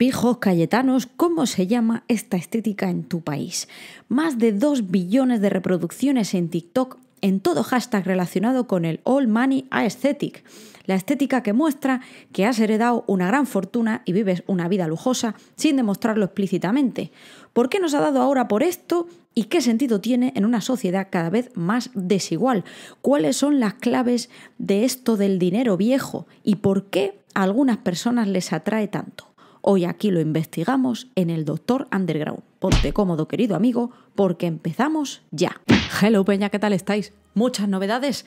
Pijos Cayetanos, ¿cómo se llama esta estética en tu país? Más de 2 billones de reproducciones en TikTok en todo hashtag relacionado con el All Money Aesthetic, la estética que muestra que has heredado una gran fortuna y vives una vida lujosa sin demostrarlo explícitamente. ¿Por qué nos ha dado ahora por esto y qué sentido tiene en una sociedad cada vez más desigual? ¿Cuáles son las claves de esto del dinero viejo y por qué a algunas personas les atrae tanto? Hoy aquí lo investigamos en el Doctor Underground. Ponte cómodo, querido amigo, porque empezamos ya. Hello, Peña, ¿qué tal estáis? Muchas novedades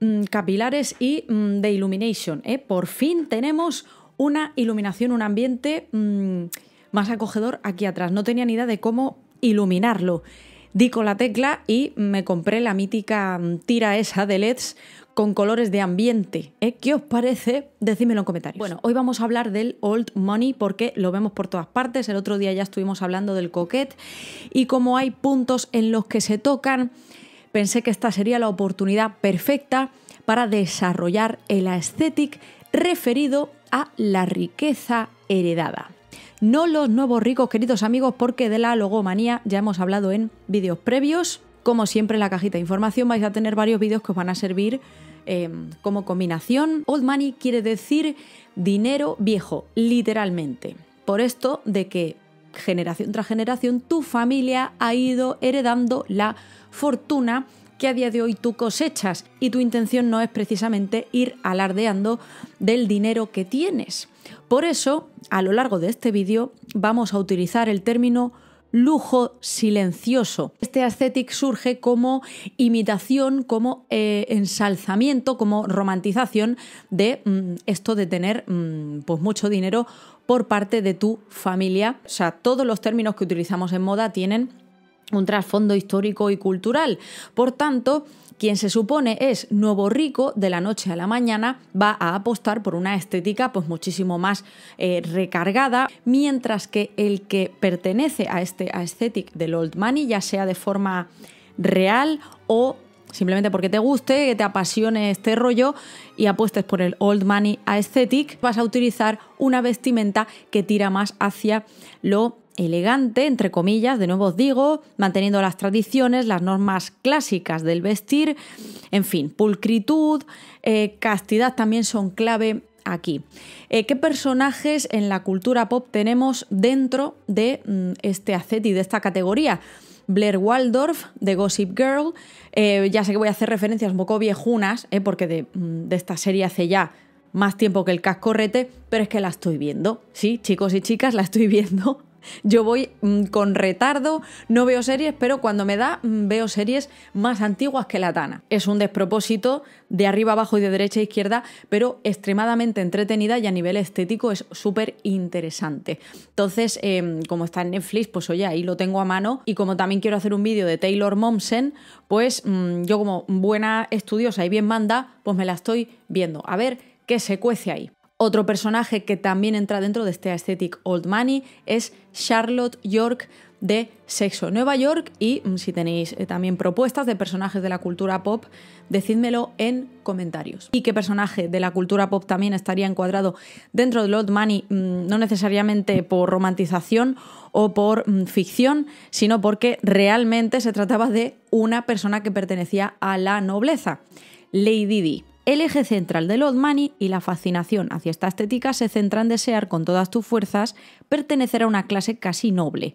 mm, capilares y mm, de Illumination. ¿eh? Por fin tenemos una iluminación, un ambiente mm, más acogedor aquí atrás. No tenía ni idea de cómo iluminarlo. Di con la tecla y me compré la mítica tira esa de LEDs con colores de ambiente. ¿eh? ¿Qué os parece? Decídmelo en comentarios. Bueno, hoy vamos a hablar del old money porque lo vemos por todas partes. El otro día ya estuvimos hablando del coquet y como hay puntos en los que se tocan, pensé que esta sería la oportunidad perfecta para desarrollar el aesthetic referido a la riqueza heredada. No los nuevos ricos, queridos amigos, porque de la logomanía ya hemos hablado en vídeos previos. Como siempre en la cajita de información vais a tener varios vídeos que os van a servir eh, como combinación. Old money quiere decir dinero viejo, literalmente. Por esto de que generación tras generación tu familia ha ido heredando la fortuna que a día de hoy tú cosechas y tu intención no es precisamente ir alardeando del dinero que tienes. Por eso, a lo largo de este vídeo vamos a utilizar el término lujo silencioso. Este aesthetic surge como imitación, como eh, ensalzamiento, como romantización de mm, esto de tener mm, pues mucho dinero por parte de tu familia. O sea, todos los términos que utilizamos en moda tienen un trasfondo histórico y cultural. Por tanto, quien se supone es nuevo rico de la noche a la mañana va a apostar por una estética pues muchísimo más eh, recargada, mientras que el que pertenece a este aesthetic del old money, ya sea de forma real o simplemente porque te guste, que te apasione este rollo y apuestes por el old money aesthetic, vas a utilizar una vestimenta que tira más hacia lo elegante, entre comillas, de nuevo os digo, manteniendo las tradiciones, las normas clásicas del vestir, en fin, pulcritud, eh, castidad también son clave aquí. Eh, ¿Qué personajes en la cultura pop tenemos dentro de mm, este y de esta categoría? Blair Waldorf de Gossip Girl, eh, ya sé que voy a hacer referencias un poco viejunas, porque de, mm, de esta serie hace ya más tiempo que el cascorrete, pero es que la estoy viendo. Sí, chicos y chicas, la estoy viendo. Yo voy mm, con retardo, no veo series, pero cuando me da, mm, veo series más antiguas que la Tana. Es un despropósito de arriba abajo y de derecha a izquierda, pero extremadamente entretenida y a nivel estético es súper interesante. Entonces, em, como está en Netflix, pues oye, ahí lo tengo a mano. Y como también quiero hacer un vídeo de Taylor Momsen, pues mm, yo como buena estudiosa y bien manda, pues me la estoy viendo. A ver qué se cuece ahí. Otro personaje que también entra dentro de este aesthetic old money es Charlotte York de Sexo Nueva York y mm, si tenéis eh, también propuestas de personajes de la cultura pop, decídmelo en comentarios. ¿Y qué personaje de la cultura pop también estaría encuadrado dentro de Old Money, mm, no necesariamente por romantización o por mm, ficción, sino porque realmente se trataba de una persona que pertenecía a la nobleza, Lady Di. El eje central de los Money y la fascinación hacia esta estética se centra en desear con todas tus fuerzas pertenecer a una clase casi noble.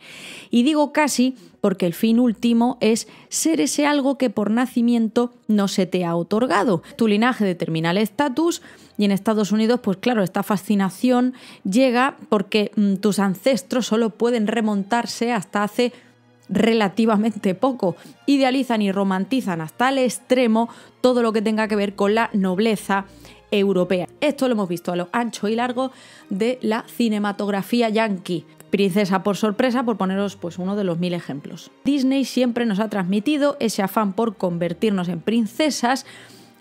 Y digo casi porque el fin último es ser ese algo que por nacimiento no se te ha otorgado. Tu linaje determina el estatus y en Estados Unidos, pues claro, esta fascinación llega porque mm, tus ancestros solo pueden remontarse hasta hace relativamente poco. Idealizan y romantizan hasta el extremo todo lo que tenga que ver con la nobleza europea. Esto lo hemos visto a lo ancho y largo de la cinematografía yankee. Princesa por sorpresa, por poneros pues uno de los mil ejemplos. Disney siempre nos ha transmitido ese afán por convertirnos en princesas,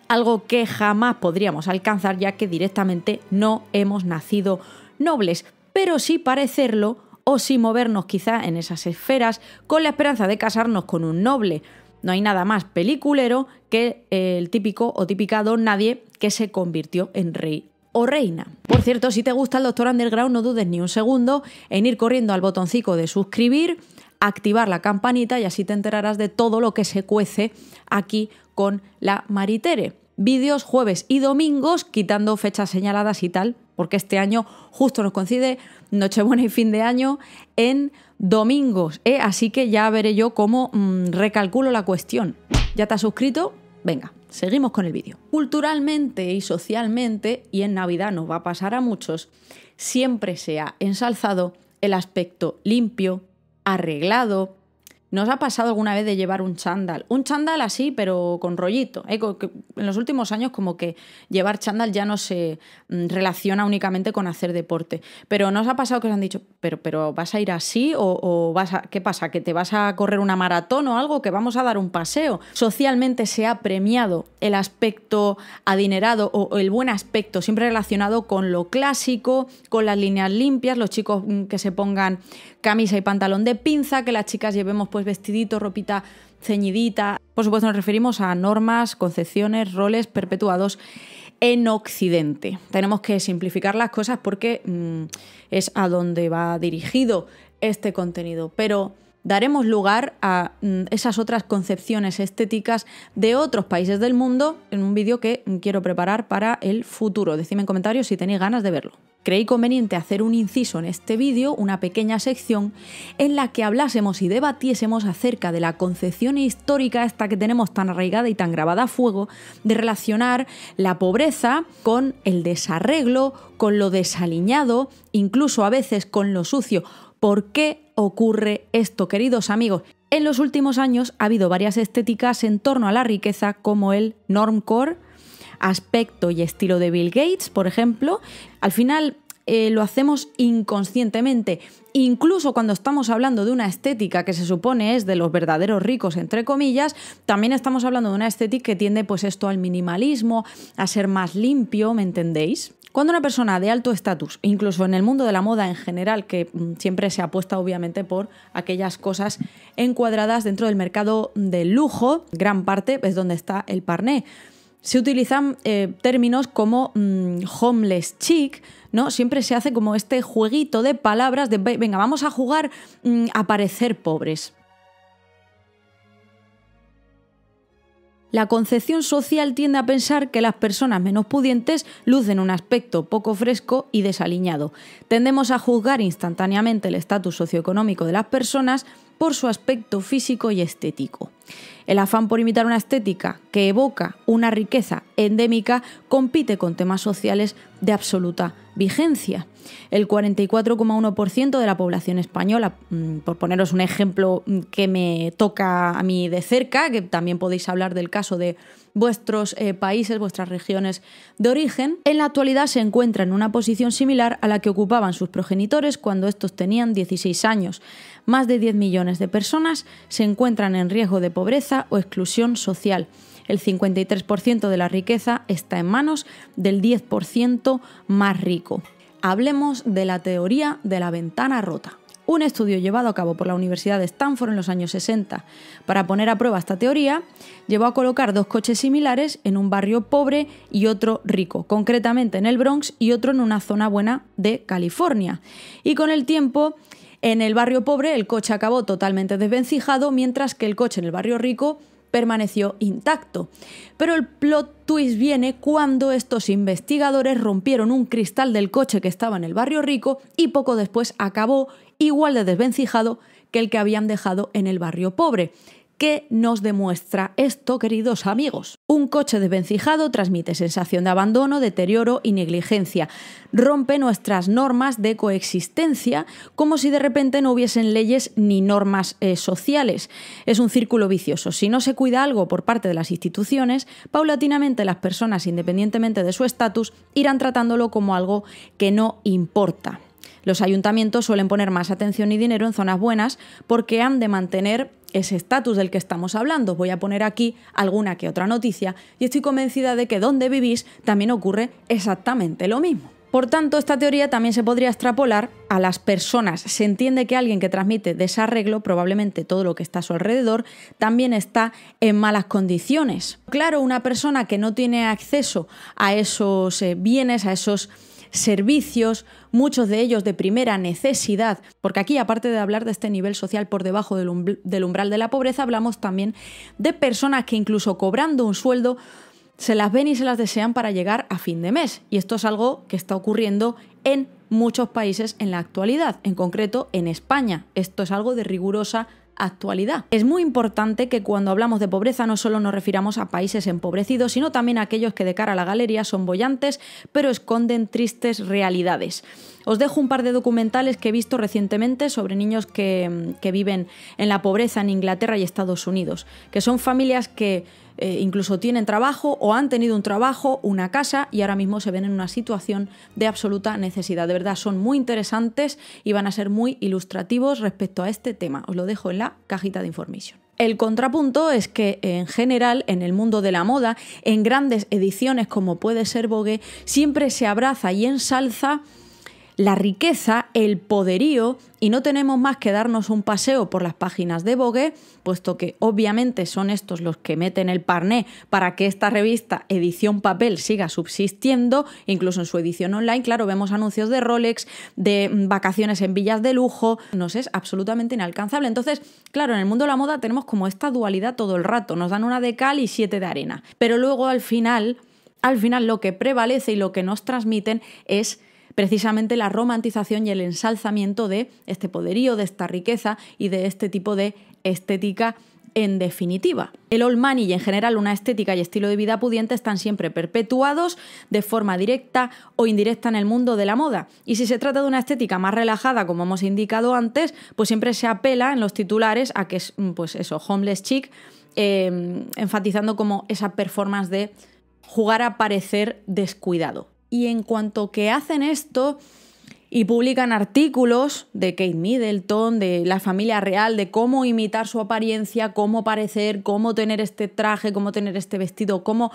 algo que jamás podríamos alcanzar ya que directamente no hemos nacido nobles, pero sí parecerlo o si movernos quizá en esas esferas con la esperanza de casarnos con un noble. No hay nada más peliculero que el típico o típica nadie que se convirtió en rey o reina. Por cierto, si te gusta el Doctor Underground, no dudes ni un segundo en ir corriendo al botoncito de suscribir, activar la campanita y así te enterarás de todo lo que se cuece aquí con la Maritere. Vídeos jueves y domingos, quitando fechas señaladas y tal, porque este año justo nos coincide Nochebuena y fin de año en domingos, ¿eh? así que ya veré yo cómo mm, recalculo la cuestión. ¿Ya te has suscrito? Venga, seguimos con el vídeo. Culturalmente y socialmente, y en Navidad nos va a pasar a muchos, siempre se ha ensalzado el aspecto limpio, arreglado, ¿Nos ha pasado alguna vez de llevar un chándal? Un chándal así, pero con rollito. ¿eh? En los últimos años como que llevar chándal ya no se mm, relaciona únicamente con hacer deporte. Pero ¿nos ha pasado que os han dicho, pero, pero vas a ir así o, vas a, qué pasa? ¿Que te vas a correr una maratón o algo? ¿Que vamos a dar un paseo? Socialmente se ha premiado el aspecto adinerado o el buen aspecto, siempre relacionado con lo clásico, con las líneas limpias, los chicos mm, que se pongan camisa y pantalón de pinza, que las chicas llevemos... Pues, pues vestidito, ropita ceñidita. Por supuesto nos referimos a normas, concepciones, roles perpetuados en Occidente. Tenemos que simplificar las cosas porque mm, es a donde va dirigido este contenido, pero daremos lugar a mm, esas otras concepciones estéticas de otros países del mundo en un vídeo que quiero preparar para el futuro. Decidme en comentarios si tenéis ganas de verlo. Creí conveniente hacer un inciso en este vídeo, una pequeña sección, en la que hablásemos y debatiésemos acerca de la concepción histórica, esta que tenemos tan arraigada y tan grabada a fuego, de relacionar la pobreza con el desarreglo, con lo desaliñado, incluso a veces con lo sucio. ¿Por qué ocurre esto, queridos amigos. En los últimos años ha habido varias estéticas en torno a la riqueza como el normcore, aspecto y estilo de Bill Gates, por ejemplo. Al final eh, lo hacemos inconscientemente, incluso cuando estamos hablando de una estética que se supone es de los verdaderos ricos, entre comillas, también estamos hablando de una estética que tiende pues esto al minimalismo, a ser más limpio, ¿me entendéis? Cuando una persona de alto estatus, incluso en el mundo de la moda en general, que mm, siempre se apuesta obviamente por aquellas cosas encuadradas dentro del mercado de lujo, gran parte es donde está el parné. Se utilizan eh, términos como mm, homeless chic, ¿no? Siempre se hace como este jueguito de palabras de, venga, vamos a jugar mm, a parecer pobres. La concepción social tiende a pensar que las personas menos pudientes lucen un aspecto poco fresco y desaliñado. Tendemos a juzgar instantáneamente el estatus socioeconómico de las personas por su aspecto físico y estético. El afán por imitar una estética que evoca una riqueza endémica compite con temas sociales de absoluta vigencia. El 44,1% de la población española, mm, por poneros un ejemplo mm, que me toca a mí de cerca, que también podéis hablar del caso de vuestros eh, países, vuestras regiones de origen, en la actualidad se encuentra en una posición similar a la que ocupaban sus progenitores cuando estos tenían 16 años. Más de 10 millones de personas se encuentran en riesgo de pobreza o exclusión social el 53% de la riqueza está en manos del 10% más rico. Hablemos de la teoría de la ventana rota. Un estudio llevado a cabo por la Universidad de Stanford en los años 60 para poner a prueba esta teoría llevó a colocar dos coches similares en un barrio pobre y otro rico, concretamente en el Bronx y otro en una zona buena de California. Y con el tiempo en el barrio pobre el coche acabó totalmente desvencijado, mientras que el coche en el barrio rico permaneció intacto. Pero el plot twist viene cuando estos investigadores rompieron un cristal del coche que estaba en el barrio rico y poco después acabó igual de desvencijado que el que habían dejado en el barrio pobre. ¿Qué nos demuestra esto, queridos amigos? Un coche desvencijado transmite sensación de abandono, deterioro y negligencia. Rompe nuestras normas de coexistencia como si de repente no hubiesen leyes ni normas eh, sociales. Es un círculo vicioso. Si no se cuida algo por parte de las instituciones, paulatinamente las personas, independientemente de su estatus, irán tratándolo como algo que no importa. Los ayuntamientos suelen poner más atención y dinero en zonas buenas porque han de mantener ese estatus del que estamos hablando. Voy a poner aquí alguna que otra noticia y estoy convencida de que donde vivís también ocurre exactamente lo mismo. Por tanto, esta teoría también se podría extrapolar a las personas. Se entiende que alguien que transmite desarreglo, probablemente todo lo que está a su alrededor, también está en malas condiciones. Claro, una persona que no tiene acceso a esos eh, bienes, a esos servicios, muchos de ellos de primera necesidad, porque aquí aparte de hablar de este nivel social por debajo del, umbral de la pobreza, hablamos también de personas que incluso cobrando un sueldo se las ven y se las desean para llegar a fin de mes. Y esto es algo que está ocurriendo en muchos países en la actualidad, en concreto en España. Esto es algo de rigurosa actualidad. Es muy importante que cuando hablamos de pobreza no solo nos refiramos a países empobrecidos, sino también a aquellos que de cara a la galería son bollantes, pero esconden tristes realidades. Os dejo un par de documentales que he visto recientemente sobre niños que viven en la pobreza en Inglaterra y Estados Unidos, que son familias que eh, incluso tienen trabajo o han tenido un trabajo, una casa y ahora mismo se ven en una situación de absoluta necesidad. De verdad, son muy interesantes y van a ser muy ilustrativos respecto a este tema. Os lo dejo en la cajita de información. El contrapunto es que en general en el mundo de la moda, en grandes ediciones como puede ser Vogue, siempre se abraza y ensalza la riqueza, el poderío, y no tenemos más que darnos un paseo por las páginas de Vogue, puesto que obviamente son estos los que meten el parné para que esta revista edición papel siga subsistiendo, incluso en su edición online, claro, vemos anuncios de Rolex, de vacaciones en villas de lujo, nos es absolutamente inalcanzable. Entonces, claro, en el mundo de la moda tenemos como esta dualidad todo el rato, nos dan una de cal y siete de arena, pero luego al final, al final lo que prevalece y lo que nos transmiten es precisamente la romantización y el ensalzamiento de este poderío, de esta riqueza y de este tipo de estética en definitiva. El old money y en general una estética y estilo de vida pudiente están siempre perpetuados de forma directa o indirecta en el mundo de la moda. Y si se trata de una estética más relajada, como hemos indicado antes, pues siempre se apela en los titulares a que es, mm, pues eso, homeless chic, em, enfatizando como esa performance de jugar a parecer descuidado. Y en cuanto que hacen esto y publican artículos de Kate Middleton, de la familia real, de cómo imitar su apariencia, cómo parecer, cómo tener este traje, cómo tener este vestido, cómo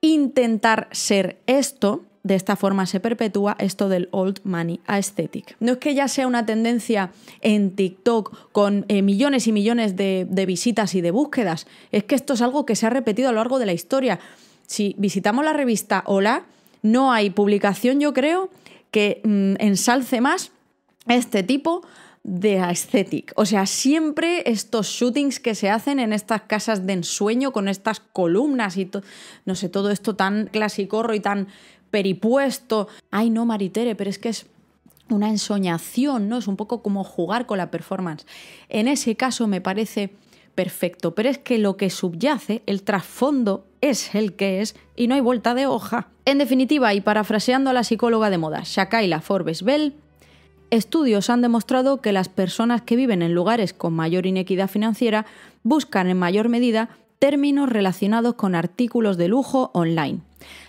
intentar ser esto, de esta forma se perpetúa esto del old money aesthetic. No es que ya sea una tendencia en TikTok con eh, millones y millones de visitas y de búsquedas, es que esto es algo que se ha repetido a lo largo de la historia. Si visitamos la revista Hola, no hay publicación, yo creo, que mm, ensalce más este tipo de aesthetic. O sea, siempre estos shootings que se hacen en estas casas de ensueño con estas columnas y no sé, todo esto tan clasicorro y tan peripuesto. Ay, no, Maritere, pero es que es una ensoñación, ¿no? Es un poco como jugar con la performance. En ese caso me parece perfecto, pero es que lo que subyace, el trasfondo, es el que es y no hay vuelta de hoja. En definitiva, y parafraseando a la psicóloga de moda, Shakaila Forbes Bell, estudios han demostrado que las personas que viven en lugares con mayor inequidad financiera buscan en mayor medida términos relacionados con artículos de lujo online.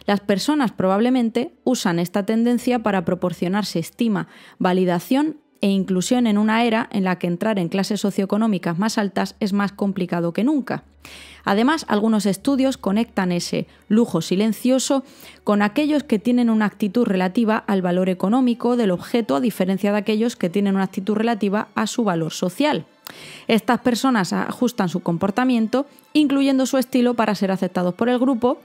Las personas probablemente usan esta tendencia para proporcionarse estima, validación e inclusión en una era en la que entrar en clases socioeconómicas más altas es más complicado que nunca. Además, algunos estudios conectan ese lujo silencioso con aquellos que tienen una actitud relativa al valor económico del objeto a diferencia de aquellos que tienen una actitud relativa a su valor social. Estas personas ajustan su comportamiento, incluyendo su estilo, para ser aceptados por el grupo,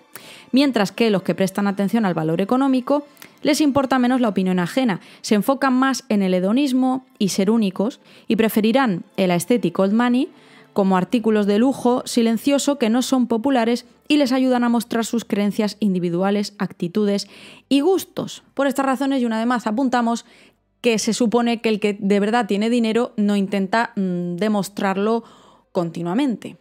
mientras que los que prestan atención al valor económico les importa menos la opinión ajena, se enfocan más en el hedonismo y ser únicos y preferirán el aesthetic old money como artículos de lujo silencioso que no son populares y les ayudan a mostrar sus creencias individuales, actitudes y gustos. Por estas razones y una vez más apuntamos que se supone que el que de verdad tiene dinero no intenta mm, demostrarlo continuamente.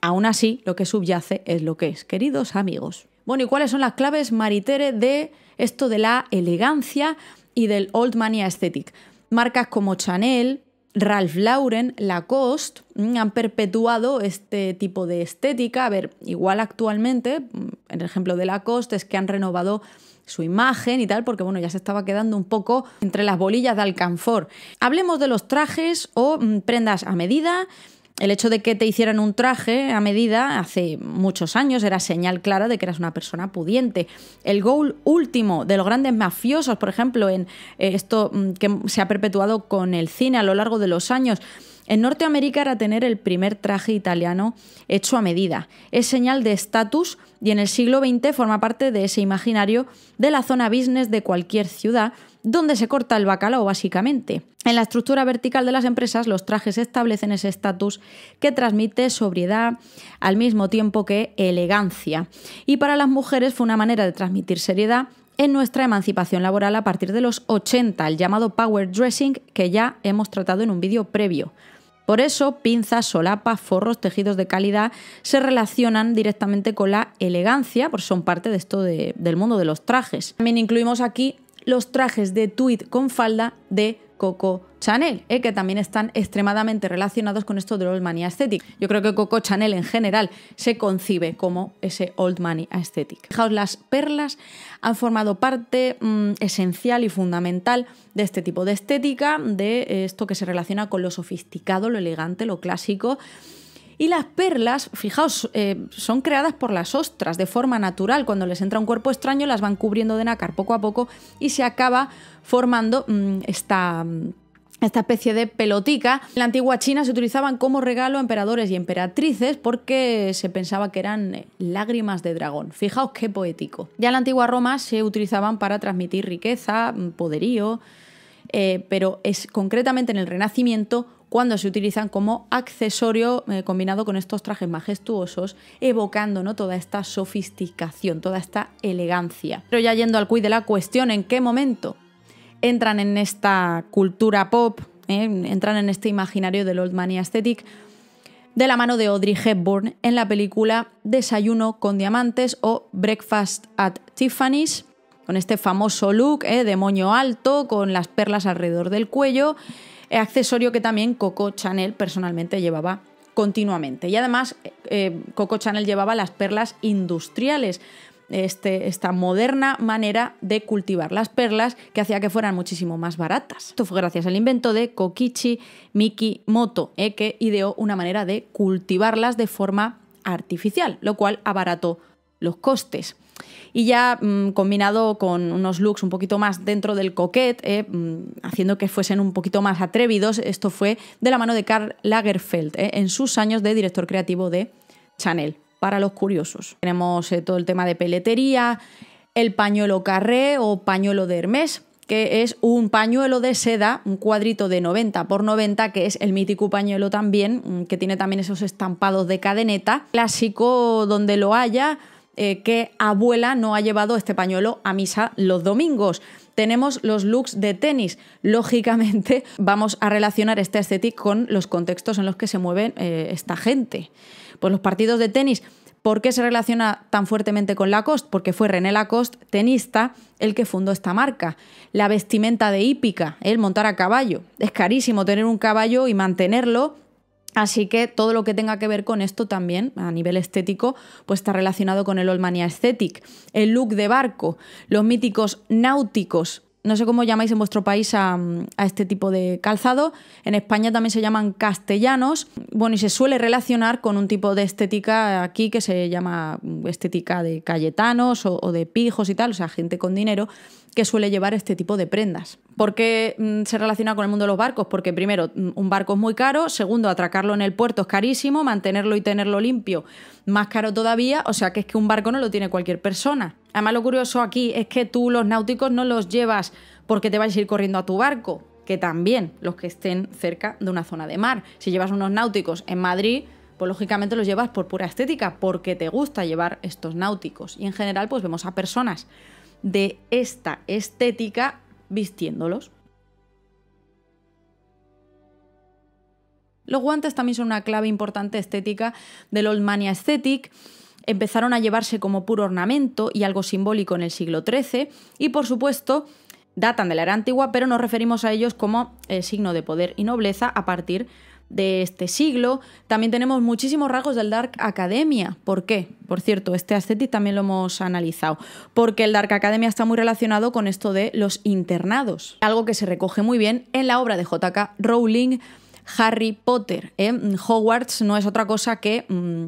Aún así, lo que subyace es lo que es, queridos amigos. Bueno, ¿y cuáles son las claves, Maritere, de esto de la elegancia y del Old mania Aesthetic? Marcas como Chanel, Ralph Lauren, Lacoste mm, han perpetuado este tipo de estética. A ver, igual actualmente, mm, en el ejemplo de Lacoste, es que han renovado su imagen y tal, porque bueno, ya se estaba quedando un poco entre las bolillas de alcanfor. Hablemos de los trajes o mm, prendas a medida el hecho de que te hicieran un traje a medida hace muchos años era señal clara de que eras una persona pudiente. El goal último de los grandes mafiosos, por ejemplo, en eh, esto mm, que se ha perpetuado con el cine a lo largo de los años, en Norteamérica era tener el primer traje italiano hecho a medida. Es señal de estatus y en el siglo XX forma parte de ese imaginario de la zona business de cualquier ciudad donde se corta el bacalao básicamente. En la estructura vertical de las empresas, los trajes establecen ese estatus que transmite sobriedad al mismo tiempo que elegancia. Y para las mujeres fue una manera de transmitir seriedad en nuestra emancipación laboral a partir de los 80, el llamado power dressing que ya hemos tratado en un vídeo previo. Por eso, pinzas, solapas, forros, tejidos de calidad se relacionan directamente con la elegancia, porque son parte de esto del mundo de los trajes. También incluimos aquí los trajes de tweed con falda de Coco Chanel, eh, que también están extremadamente relacionados con esto del old money aesthetic. Yo creo que Coco Chanel en general se concibe como ese old money aesthetic. Fijaos, las perlas han formado parte mm, esencial y fundamental de este tipo de estética, de esto que se relaciona con lo sofisticado, lo elegante, lo clásico y las perlas, fijaos, eh, son creadas por las ostras de forma natural. Cuando les entra un cuerpo extraño, las van cubriendo de nácar poco a poco y se acaba formando mm, esta mm, esta especie de pelotica. En la antigua China se utilizaban como regalo a emperadores y emperatrices porque se pensaba que eran eh, lágrimas de dragón. Fijaos qué poético. Ya en la antigua Roma se utilizaban para transmitir riqueza, mm, poderío, eh, pero es concretamente en el Renacimiento cuando se utilizan como accesorio eh, combinado con estos trajes majestuosos, evocando ¿no? toda esta sofisticación, toda esta elegancia. Pero ya yendo al cuid de la cuestión, ¿en qué momento entran en esta cultura pop, eh? entran en este imaginario del Old Money Aesthetic? de la mano de Audrey Hepburn en la película Desayuno con Diamantes o Breakfast at Tiffany's, con este famoso look eh, de moño alto, con las perlas alrededor del cuello, accesorio que también Coco Chanel personalmente llevaba continuamente. Y además eh, eh, Coco Chanel llevaba las perlas industriales, este, esta moderna manera de cultivar las perlas que hacía que fueran muchísimo más baratas. Esto fue gracias al invento de Kokichi Mikimoto, eh, que ideó una manera de cultivarlas de forma artificial, lo cual abarató los costes. Y ya mm, combinado con unos looks un poquito más dentro del coquet, eh, mm, haciendo que fuesen un poquito más atrevidos, esto fue de la mano de Karl Lagerfeld eh, en sus años de director creativo de Chanel, para los curiosos. Tenemos eh, todo el tema de peletería, el pañuelo carré o pañuelo de Hermès, que es un pañuelo de seda, un cuadrito de 90 por 90, que es el mítico pañuelo también, mm, que tiene también esos estampados de cadeneta, clásico donde lo haya eh, ¿Qué abuela no ha llevado este pañuelo a misa los domingos. Tenemos los looks de tenis. Lógicamente vamos a relacionar este aesthetic con los contextos en los que se mueve eh, esta gente. Pues los partidos de tenis ¿Por qué se relaciona tan fuertemente con Lacoste? Porque fue René Lacoste, tenista, el que fundó esta marca. La vestimenta de hípica, el montar a caballo. Es carísimo tener un caballo y mantenerlo Así que todo lo que tenga que ver con esto también, a nivel estético, pues está relacionado con el Olmania Aesthetic, el look de barco, los míticos náuticos. No sé cómo llamáis en vuestro país a, este tipo de calzado. En España también se llaman castellanos. Bueno, y se suele relacionar con un tipo de estética aquí que se llama estética de cayetanos o de pijos y tal, o sea, gente con dinero que suele llevar este tipo de prendas. ¿Por qué mm, se relaciona con el mundo de los barcos? Porque primero, mm, un barco es muy caro, segundo, atracarlo en el puerto es carísimo, mantenerlo y tenerlo limpio más caro todavía, o sea que es que un barco no lo tiene cualquier persona. Además lo curioso aquí es que tú los náuticos no los llevas porque te vais a ir corriendo a tu barco, que también los que estén cerca de una zona de mar. Si llevas unos náuticos en Madrid, pues lógicamente los llevas por pura estética, porque te gusta llevar estos náuticos. Y en general, pues vemos a personas de esta estética vistiéndolos. Los guantes también son una clave importante estética del Old Mania Aesthetic. Empezaron a llevarse como puro ornamento y algo simbólico en el siglo XIII y por supuesto datan de la era antigua, pero nos referimos a ellos como el signo de poder y nobleza a partir de de este siglo. También tenemos muchísimos rasgos del Dark Academia. ¿Por qué? Por cierto, este aesthetic también lo hemos analizado. Porque el Dark Academia está muy relacionado con esto de los internados. Algo que se recoge muy bien en la obra de J.K. Rowling, Harry Potter. ¿eh? Hogwarts no es otra cosa que mm,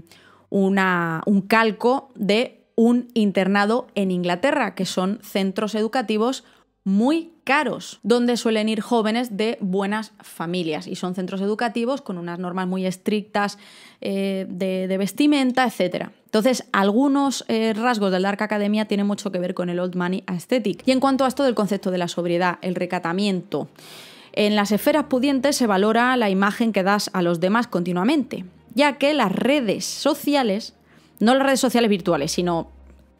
una, un calco de un internado en Inglaterra, que son centros educativos muy caros, donde suelen ir jóvenes de buenas familias y son centros educativos con unas normas muy estrictas eh, de, vestimenta, etc. Entonces, algunos eh, rasgos del Dark Academia tienen mucho que ver con el Old Money Aesthetic. Y en cuanto a esto del concepto de la sobriedad, el recatamiento, en las esferas pudientes se valora la imagen que das a los demás continuamente, ya que las redes sociales, no las redes sociales virtuales, sino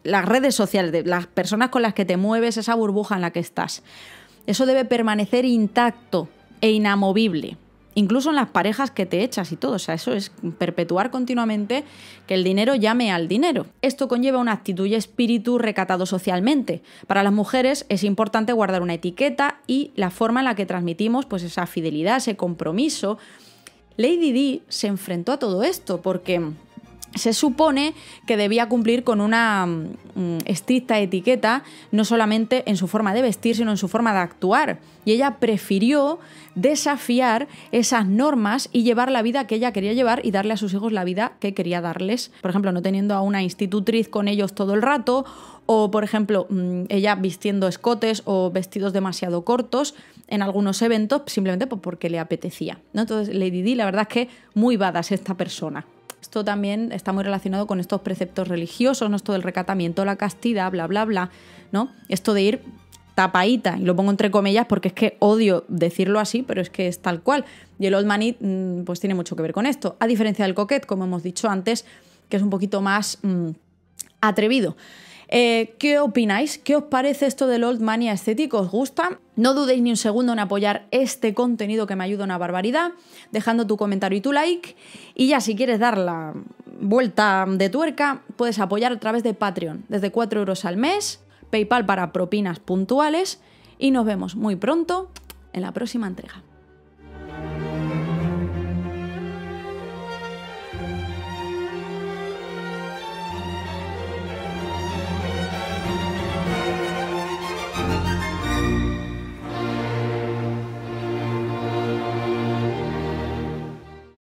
las redes sociales, de las personas con las que te mueves, esa burbuja en la que estás. Eso debe permanecer intacto e inamovible incluso en las parejas que te echas y todo. O sea, eso es perpetuar continuamente que el dinero llame al dinero. Esto conlleva una actitud y espíritu recatado socialmente. Para las mujeres es importante guardar una etiqueta y la forma en la que transmitimos pues, esa fidelidad, ese compromiso. Lady Di se enfrentó a todo esto porque se supone que debía cumplir con una mm, estricta etiqueta, no solamente en su forma de vestir, sino en su forma de actuar. Y ella prefirió desafiar esas normas y llevar la vida que ella quería llevar y darle a sus hijos la vida que quería darles. Por ejemplo, no teniendo a una institutriz con ellos todo el rato, o por ejemplo, mm, ella vistiendo escotes o vestidos demasiado cortos en algunos eventos, simplemente pues, porque le apetecía. Entonces, Lady Di, la verdad es que muy badass esta persona. Esto también está muy relacionado con estos preceptos religiosos, ¿no? Esto del recatamiento, la castidad, bla, bla, bla, ¿no? Esto de ir tapadita y lo pongo entre comillas porque es que odio decirlo así, pero es que es tal cual. Y el Old Money mm, pues tiene mucho que ver con esto, a diferencia del Coquet, como hemos dicho antes, que es un poquito más mm, atrevido. Eh, ¿Qué opináis? ¿Qué os parece esto del Old Mania estético? ¿Os gusta? No dudéis ni un segundo en apoyar este contenido que me ayuda una barbaridad, dejando tu comentario y tu like. Y ya si quieres dar la vuelta de tuerca, puedes apoyar a través de Patreon, desde 4 euros al mes, PayPal para propinas puntuales. Y nos vemos muy pronto en la próxima entrega.